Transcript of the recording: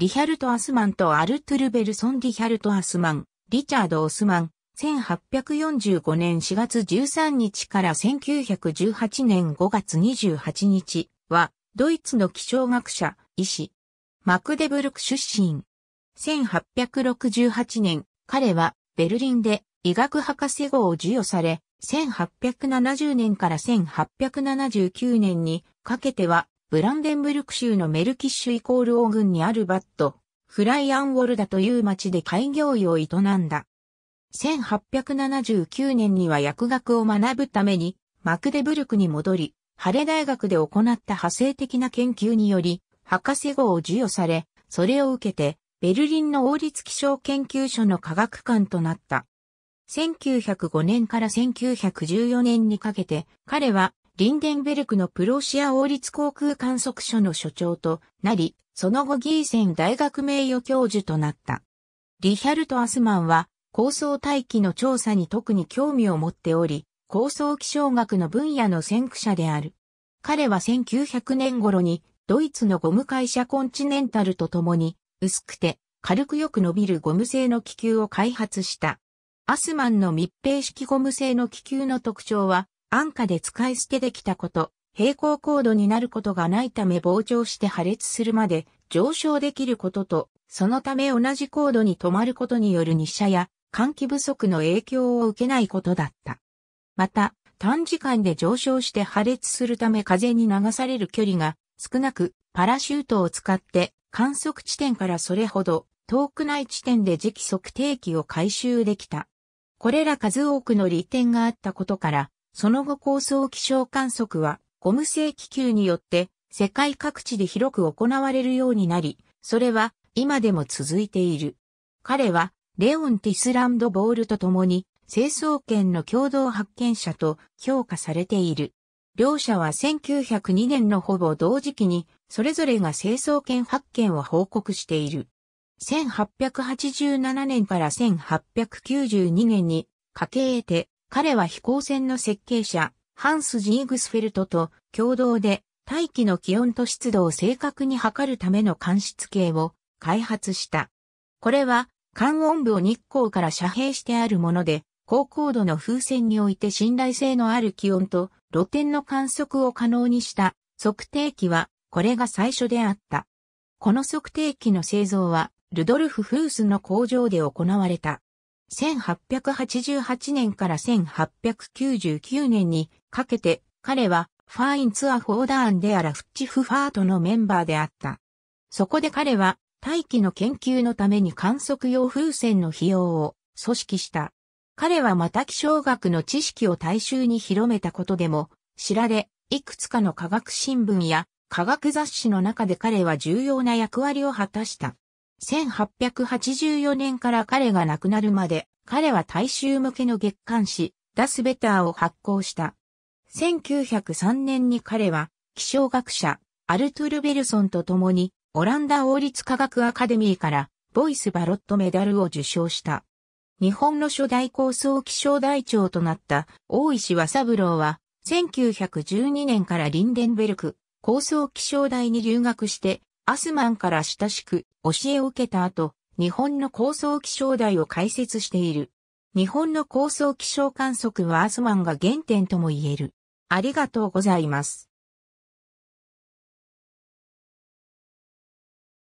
リヒャルト・アスマンとアルトゥル・ベルソン・リヒャルト・アスマン、リチャード・オスマン、1845年4月13日から1918年5月28日は、ドイツの気象学者、医師、マクデブルク出身。1868年、彼はベルリンで医学博士号を授与され、1870年から1879年にかけてはブランデンブルク州のメルキッシュイコール王軍にあるバット、フライアンウォルダという町で開業医を営んだ。1879年には薬学を学ぶために、マクデブルクに戻り、ハレ大学で行った派生的な研究により、博士号を授与され、それを受けて、ベルリンの王立気象研究所の科学官となった。1905年から1914年にかけて、彼はリンデンベルクのプロシア王立航空観測所の所長となり、その後ギーセン大学名誉教授となった。リヒャルト・アスマンは、高層大気の調査に特に興味を持っており、高層気象学の分野の先駆者である。彼は1900年頃に、ドイツのゴム会社コンチネンタルと共に、薄くて軽くよく伸びるゴム製の気球を開発した。アスマンの密閉式ゴム製の気球の特徴は、安価で使い捨てできたこと、平行高度になることがないため膨張して破裂するまで上昇できることと、そのため同じ高度に止まることによる日射や換気不足の影響を受けないことだった。また、短時間で上昇して破裂するため風に流される距離が少なく、パラシュートを使って観測地点からそれほど遠くない地点で磁気測定器を回収できた。これら数多くの利点があったことから、その後高層気象観測はゴム製気球によって世界各地で広く行われるようになり、それは今でも続いている。彼はレオン・ティスランド・ボールと共に成層圏の共同発見者と評価されている。両者は1902年のほぼ同時期にそれぞれが成層圏発見を報告している。1887年から1892年に家計得て彼は飛行船の設計者、ハンス・ジーグスフェルトと共同で大気の気温と湿度を正確に測るための間質計を開発した。これは、寒温部を日光から遮蔽してあるもので、高高度の風船において信頼性のある気温と露天の観測を可能にした測定器は、これが最初であった。この測定器の製造は、ルドルフ・フースの工場で行われた。1888年から1899年にかけて彼はファインツアフォーダーンであらフッチフファートのメンバーであった。そこで彼は大気の研究のために観測用風船の費用を組織した。彼はまた気象学の知識を大衆に広めたことでも知られ、いくつかの科学新聞や科学雑誌の中で彼は重要な役割を果たした。1884年から彼が亡くなるまで、彼は大衆向けの月刊誌、ダスベターを発行した。1903年に彼は、気象学者、アルトゥルベルソンと共に、オランダ王立科学アカデミーから、ボイスバロットメダルを受賞した。日本の初代高層気象台長となった大石和三郎は、1912年からリンデンベルク高層気象台に留学して、アスマンから親しく教えを受けた後、日本の高層気象台を開設している。日本の高層気象観測はアスマンが原点とも言える。ありがとうございます。